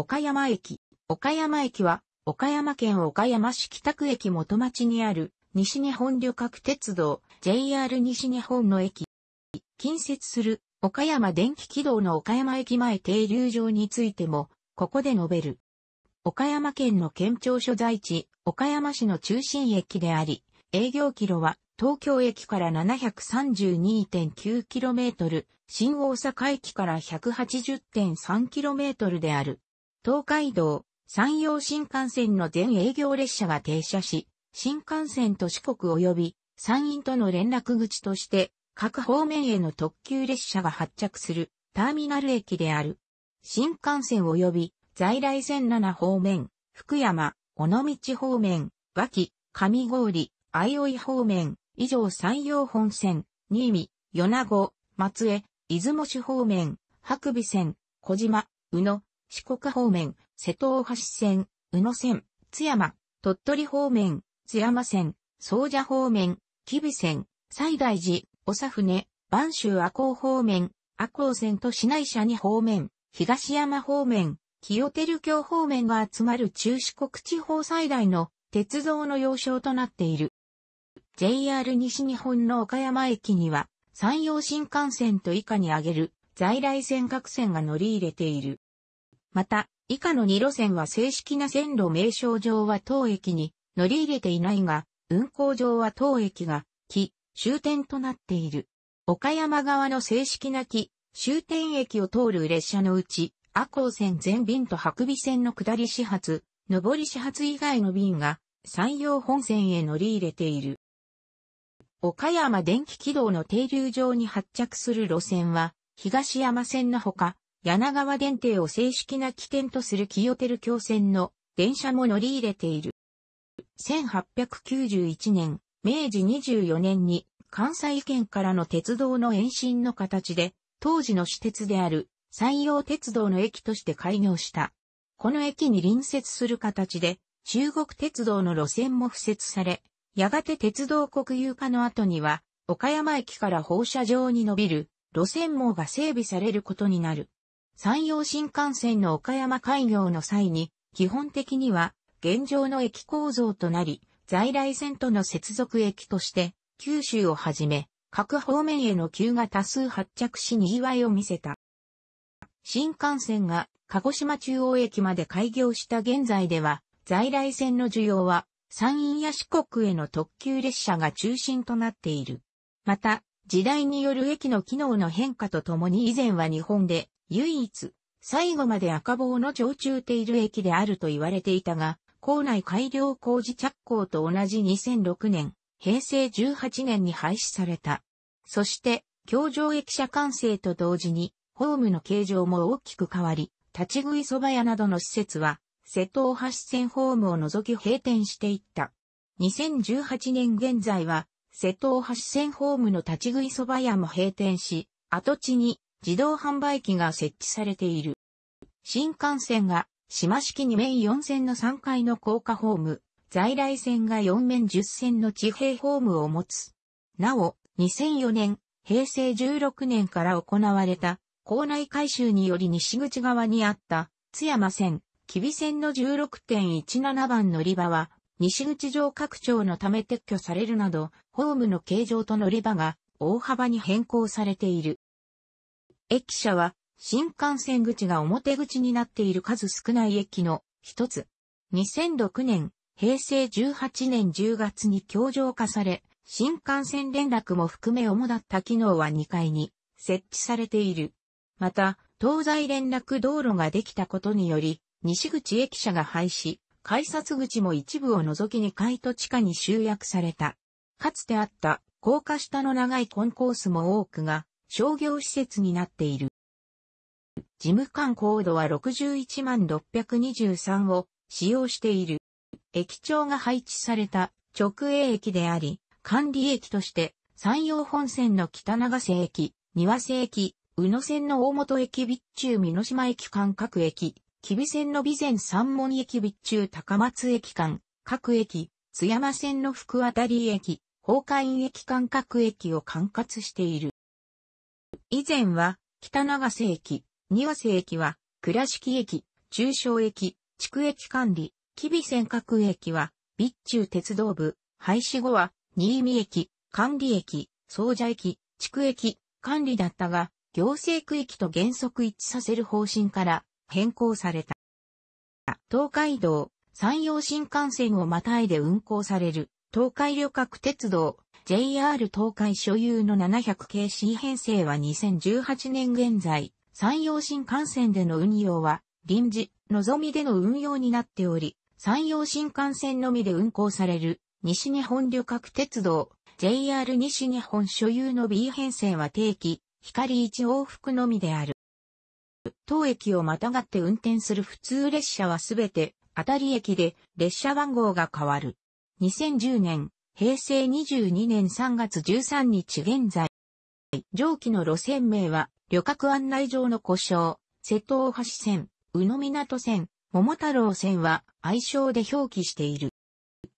岡山駅。岡山駅は、岡山県岡山市北区駅元町にある、西日本旅客鉄道、JR 西日本の駅。近接する、岡山電気軌道の岡山駅前停留場についても、ここで述べる。岡山県の県庁所在地、岡山市の中心駅であり、営業キロは東京駅から 732.9km、新大阪駅から 180.3km である。東海道、山陽新幹線の全営業列車が停車し、新幹線と四国及び山陰との連絡口として、各方面への特急列車が発着するターミナル駅である。新幹線及び在来線7方面、福山、尾道方面、脇、上郡、相生方面、以上山陽本線、新見、米子、松江、出雲市方面、白尾線、小島、宇野、四国方面、瀬戸大橋線、宇野線、津山、鳥取方面、津山線、総社方面、木備線、西大寺、長船、万州阿穂方面、阿穂線と市内車に方面、東山方面、清照橋方面が集まる中四国地方最大の鉄道の要衝となっている。JR 西日本の岡山駅には、山陽新幹線と以下に挙げる在来線各線が乗り入れている。また、以下の2路線は正式な線路名称上は当駅に乗り入れていないが、運行上は当駅が、木、終点となっている。岡山側の正式な木、終点駅を通る列車のうち、阿光線全便と白尾線の下り始発、上り始発以外の便が、山陽本線へ乗り入れている。岡山電気軌道の停留場に発着する路線は、東山線のほか、柳川電停を正式な起点とする清照京線の電車も乗り入れている。1891年、明治24年に関西圏からの鉄道の延伸の形で、当時の私鉄である山陽鉄道の駅として開業した。この駅に隣接する形で、中国鉄道の路線も付設され、やがて鉄道国有化の後には、岡山駅から放射状に伸びる路線網が整備されることになる。山陽新幹線の岡山開業の際に、基本的には現状の駅構造となり、在来線との接続駅として、九州をはじめ、各方面への急が多数発着しにわいを見せた。新幹線が鹿児島中央駅まで開業した現在では、在来線の需要は、山陰や四国への特急列車が中心となっている。また、時代による駅の機能の変化とともに以前は日本で唯一、最後まで赤棒の常駐ている駅であると言われていたが、校内改良工事着工と同じ2006年、平成18年に廃止された。そして、京城駅舎完成と同時に、ホームの形状も大きく変わり、立ち食い蕎麦屋などの施設は、瀬戸大橋線ホームを除き閉店していった。2018年現在は、瀬戸大橋線ホームの立ち食い蕎麦屋も閉店し、跡地に自動販売機が設置されている。新幹線が、島式2面4線の3階の高架ホーム、在来線が4面10線の地平ホームを持つ。なお、2004年、平成16年から行われた、校内改修により西口側にあった、津山線、木尾線の16.17番乗り場は、西口上拡張のため撤去されるなど、ホームの形状と乗り場が大幅に変更されている。駅舎は新幹線口が表口になっている数少ない駅の一つ。2006年、平成18年10月に強上化され、新幹線連絡も含め主だった機能は2階に設置されている。また、東西連絡道路ができたことにより、西口駅舎が廃止、改札口も一部を除き2階と地下に集約された。かつてあった高架下の長いコンコースも多くが商業施設になっている。事務官高度は61万623を使用している。駅長が配置された直営駅であり、管理駅として山陽本線の北長瀬駅、庭瀬駅、宇野線の大本駅備中三ノ島駅間各駅、木備線の備前三門駅備中高松駅間各駅、津山線の福渡駅、宝海駅間各駅を管轄している。以前は、北長瀬駅、庭瀬駅は、倉敷駅、中小駅、地区駅管理、吉備尖閣駅は、備中鉄道部、廃止後は、新見駅、管理駅、総社駅、地区駅、管理だったが、行政区域と原則一致させる方針から変更された。東海道、山陽新幹線をまたいで運行される東海旅客鉄道、JR 東海所有の 700kc 編成は2018年現在、山陽新幹線での運用は、臨時、のぞみでの運用になっており、山陽新幹線のみで運行される、西日本旅客鉄道、JR 西日本所有の B 編成は定期、光1往復のみである。当駅をまたがって運転する普通列車はすべて、当たり駅で列車番号が変わる。2010年、平成22年3月13日現在。上記の路線名は、旅客案内場の故障、瀬戸大橋線、宇野港線、桃太郎線は愛称で表記している。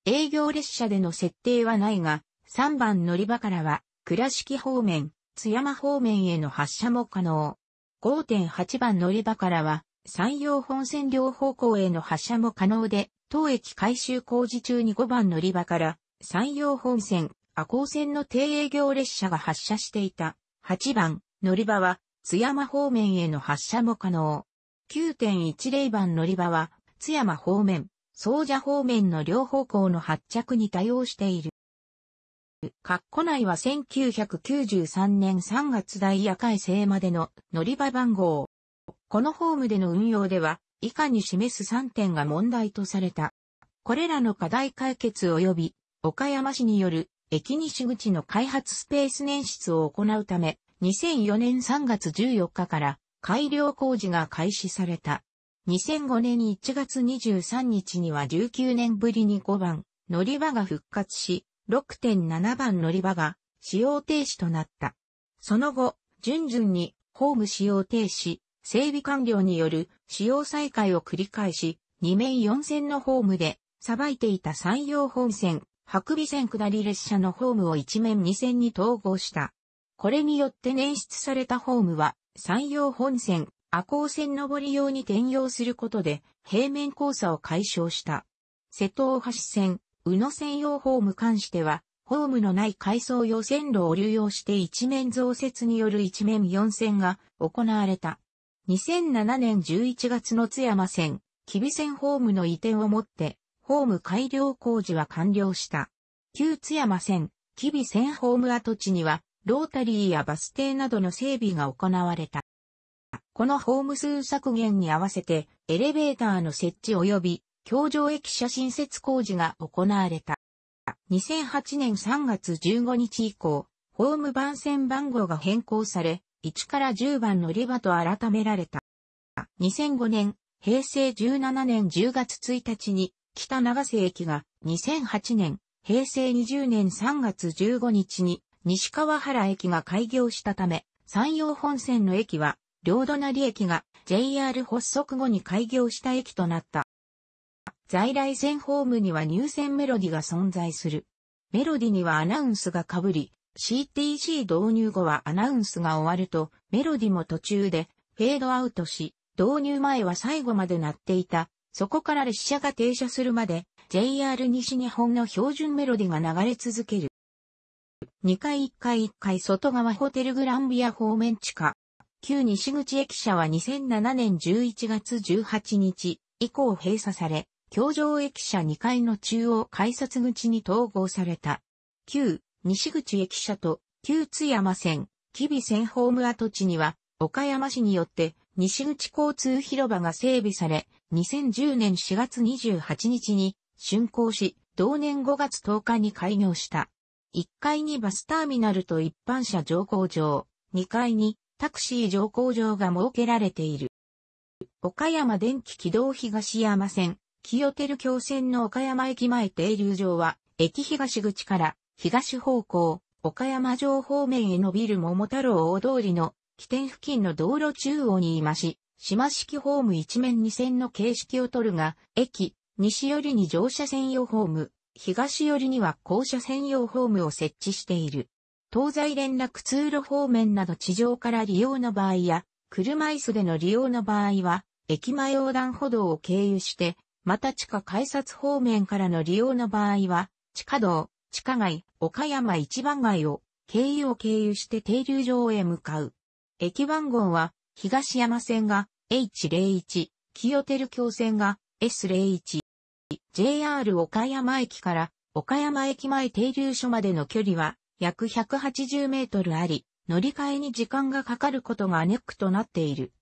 営業列車での設定はないが、3番乗り場からは、倉敷方面、津山方面への発車も可能。5.8番乗り場からは、山陽本線両方向への発車も可能で、当駅改修工事中に5番乗り場から山陽本線、赤穂線の低営業列車が発車していた。8番、乗り場は、津山方面への発車も可能。9.10番乗り場は、津山方面、総社方面の両方向の発着に対応している。括弧内は1993年3月大夜改正までの乗り場番号。このホームでの運用では、以下に示す3点が問題とされた。これらの課題解決及び岡山市による駅西口の開発スペース捻出を行うため、2004年3月14日から改良工事が開始された。2005年1月23日には19年ぶりに5番乗り場が復活し、6.7番乗り場が使用停止となった。その後、順々にホーム使用停止、整備完了による使用再開を繰り返し、2面4線のホームで、さばいていた山陽本線、白尾線下り列車のホームを一面二線に統合した。これによって捻出されたホームは、山陽本線、赤穂線上り用に転用することで、平面交差を解消した。瀬戸大橋線、宇野線用ホーム関しては、ホームのない階層用線路を流用して一面増設による一面四線が行われた。2007年11月の津山線、木備線ホームの移転をもって、ホーム改良工事は完了した。旧津山線、吉備線ホーム跡地には、ロータリーやバス停などの整備が行われた。このホーム数削減に合わせて、エレベーターの設置及び、橋上駅舎新設工事が行われた。2008年3月15日以降、ホーム番線番号が変更され、1から10番乗り場と改められた。2005年、平成17年10月1日に、北長瀬駅が2008年、平成20年3月15日に西川原駅が開業したため、山陽本線の駅は、両隣駅が JR 発足後に開業した駅となった。在来線ホームには入線メロディが存在する。メロディにはアナウンスが被り、CTC 導入後はアナウンスが終わると、メロディも途中でフェードアウトし、導入前は最後まで鳴っていたそこから列車が停車するまで JR 西日本の標準メロディが流れ続ける。2階1階1階外側ホテルグランビア方面地下。旧西口駅舎は2007年11月18日以降閉鎖され、京上駅舎2階の中央改札口に統合された。旧西口駅舎と旧津山線、吉備線ホーム跡地には、岡山市によって西口交通広場が整備され、2010年4月28日に竣工し、同年5月10日に開業した。1階にバスターミナルと一般車乗降場、2階にタクシー乗降場が設けられている。岡山電気軌道東山線、清照橋線の岡山駅前停留場は、駅東口から東方向、岡山城方面へ伸びる桃太郎大通りの起点付近の道路中央にいまし、島式ホーム一面二線の形式をとるが、駅、西寄りに乗車専用ホーム、東寄りには降車専用ホームを設置している。東西連絡通路方面など地上から利用の場合や、車椅子での利用の場合は、駅前横断歩道を経由して、また地下改札方面からの利用の場合は、地下道、地下街、岡山一番街を、経由を経由して停留場へ向かう。駅番号は、東山線が H01、清照橋線が S01。JR 岡山駅から岡山駅前停留所までの距離は約180メートルあり、乗り換えに時間がかかることがネックとなっている。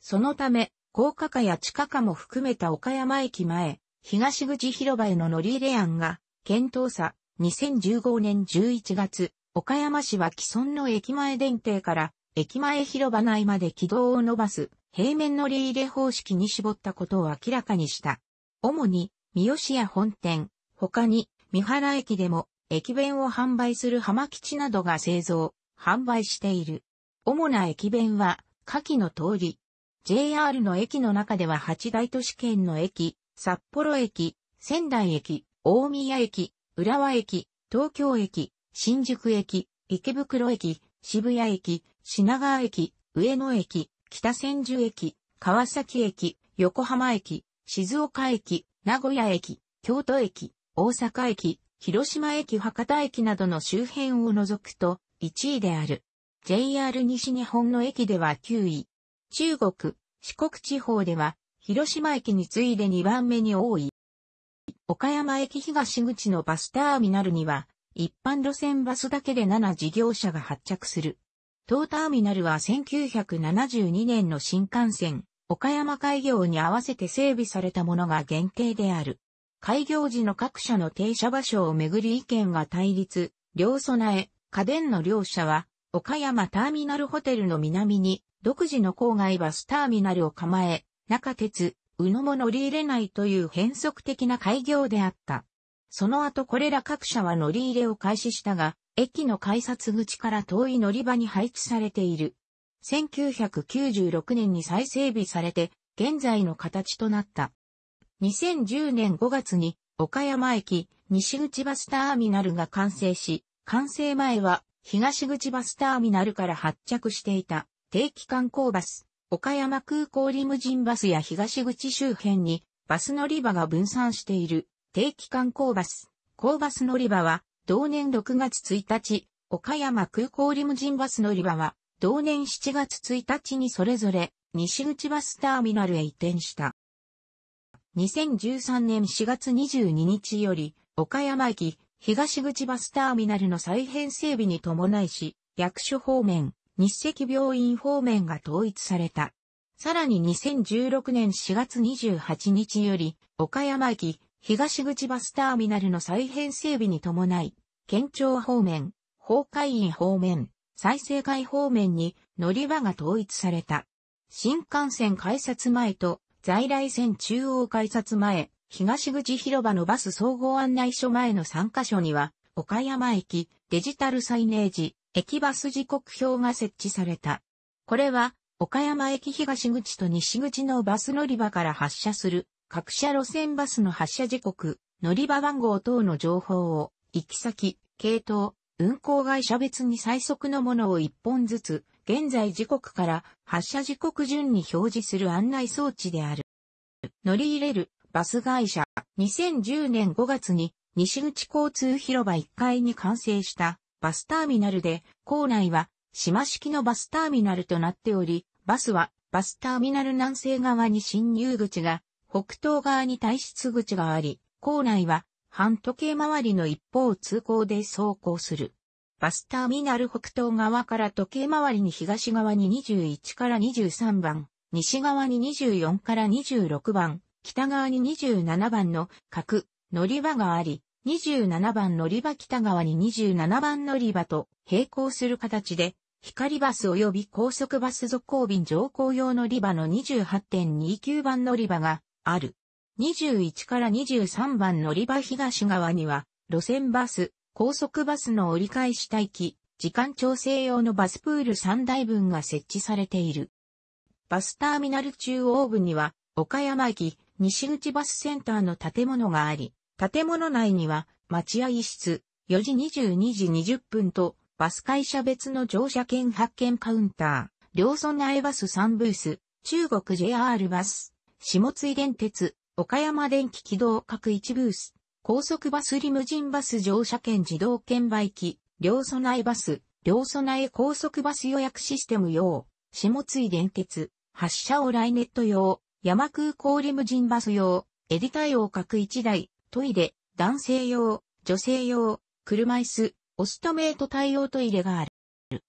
そのため、高架化や地下化も含めた岡山駅前、東口広場への乗り入れ案が、検討さ、2015年11月、岡山市は既存の駅前電停から駅前広場内まで軌道を伸ばす平面のり入れ方式に絞ったことを明らかにした。主に、三好屋本店、他に、三原駅でも、駅弁を販売する浜吉などが製造、販売している。主な駅弁は、下記の通り。JR の駅の中では八大都市圏の駅、札幌駅、仙台駅、大宮駅、浦和駅、東京駅、新宿駅、池袋駅、渋谷駅、品川駅、上野駅、北千住駅、川崎駅、横浜駅、静岡駅、名古屋駅、京都駅、大阪駅、広島駅博多駅などの周辺を除くと1位である。JR 西日本の駅では9位。中国、四国地方では広島駅に次いで2番目に多い。岡山駅東口のバスターミナルには一般路線バスだけで7事業者が発着する。当ターミナルは1972年の新幹線、岡山開業に合わせて整備されたものが限定である。開業時の各社の停車場所をめぐり意見が対立、両備え、家電の両社は、岡山ターミナルホテルの南に、独自の郊外バスターミナルを構え、中鉄、宇野も乗り入れないという変則的な開業であった。その後これら各社は乗り入れを開始したが、駅の改札口から遠い乗り場に配置されている。1996年に再整備されて、現在の形となった。2010年5月に、岡山駅、西口バスターミナルが完成し、完成前は、東口バスターミナルから発着していた、定期観光バス、岡山空港リムジンバスや東口周辺に、バス乗り場が分散している。定期観光バス、高バス乗り場は、同年6月1日、岡山空港リムジンバス乗り場は、同年7月1日にそれぞれ、西口バスターミナルへ移転した。2013年4月22日より、岡山駅、東口バスターミナルの再編整備に伴いし、役所方面、日赤病院方面が統一された。さらに2016年4月28日より、岡山駅、東口バスターミナルの再編整備に伴い、県庁方面、法会院方面、再生会方面に乗り場が統一された。新幹線改札前と在来線中央改札前、東口広場のバス総合案内所前の3カ所には、岡山駅デジタルサイネージ、駅バス時刻表が設置された。これは、岡山駅東口と西口のバス乗り場から発車する各社路線バスの発車時刻、乗り場番号等の情報を、行き先、系統、運行会社別に最速のものを一本ずつ、現在時刻から発車時刻順に表示する案内装置である。乗り入れるバス会社、2010年5月に西口交通広場1階に完成したバスターミナルで、構内は島式のバスターミナルとなっており、バスはバスターミナル南西側に進入口が北東側に退出口があり、構内は半時計回りの一方通行で走行する。バスターミナル北東側から時計回りに東側に21から23番、西側に24から26番、北側に27番の角、乗り場があり、27番乗り場北側に27番乗り場と並行する形で、光バス及び高速バス続行便乗降用乗り場の28.29番乗り場がある。21から23番乗り場東側には、路線バス、高速バスの折り返し待機、時間調整用のバスプール3台分が設置されている。バスターミナル中央部には、岡山駅、西口バスセンターの建物があり、建物内には、待合室、4時22時20分と、バス会社別の乗車券発券カウンター、両備内バス3ブース、中国 JR バス、下津井電鉄、岡山電気軌動各一ブース、高速バスリムジンバス乗車券自動券売機、両備えバス、両備え高速バス予約システム用、下津井電鉄、発車ラ来ネット用、山空港リムジンバス用、エディ対応各1台、トイレ、男性用、女性用、車椅子、オストメイト対応トイレがある。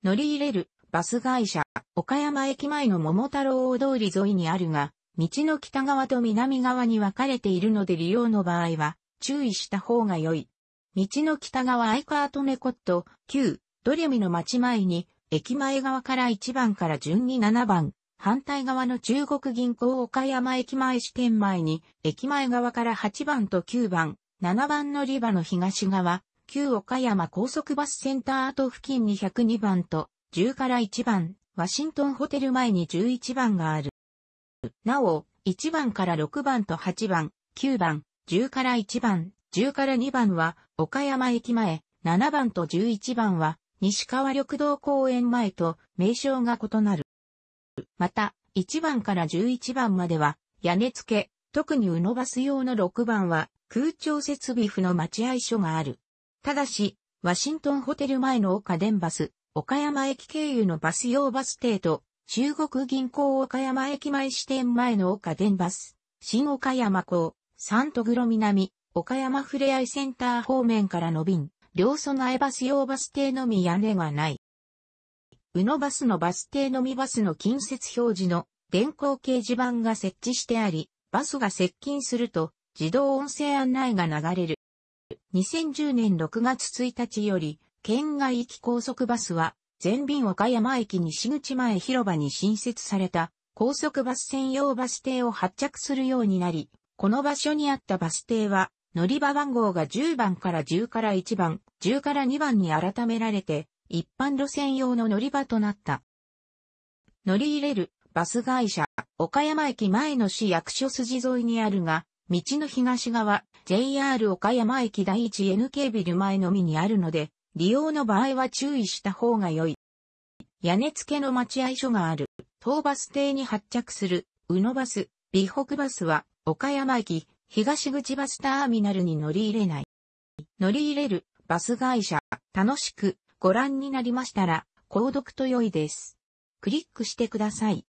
乗り入れる、バス会社、岡山駅前の桃太郎大通り沿いにあるが、道の北側と南側に分かれているので利用の場合は注意した方が良い。道の北側アイカートネコット、旧、ドレミの町前に、駅前側から1番から順に7番、反対側の中国銀行岡山駅前支店前に、駅前側から8番と9番、7番乗り場の東側、旧岡山高速バスセンター跡付近に102番と、10から1番、ワシントンホテル前に11番がある。なお、1番から6番と8番、9番、10から1番、10から2番は、岡山駅前、7番と11番は、西川緑道公園前と名称が異なる。また、1番から11番までは、屋根付け、特にうのバス用の6番は、空調設備府の待合所がある。ただし、ワシントンホテル前の岡電バス、岡山駅経由のバス用バス停と、中国銀行岡山駅前支店前の岡電バス、新岡山港、三都黒南、岡山ふれあいセンター方面からの便、両備えバス用バス停のみ屋根がない。宇野バスのバス停のみバスの近接表示の電光掲示板が設置してあり、バスが接近すると自動音声案内が流れる。2010年6月1日より、県外行き高速バスは全便岡山駅西口前広場に新設された高速バス専用バス停を発着するようになり、この場所にあったバス停は乗り場番号が10番から10から1番、10から2番に改められて一般路線用の乗り場となった。乗り入れるバス会社、岡山駅前の市役所筋沿いにあるが、道の東側、JR 岡山駅第一 NK ビル前のみにあるので、利用の場合は注意した方が良い。屋根付けの待合所がある、東バス停に発着する、宇野バス、美北バスは、岡山駅、東口バスターミナルに乗り入れない。乗り入れる、バス会社、楽しく、ご覧になりましたら、購読と良いです。クリックしてください。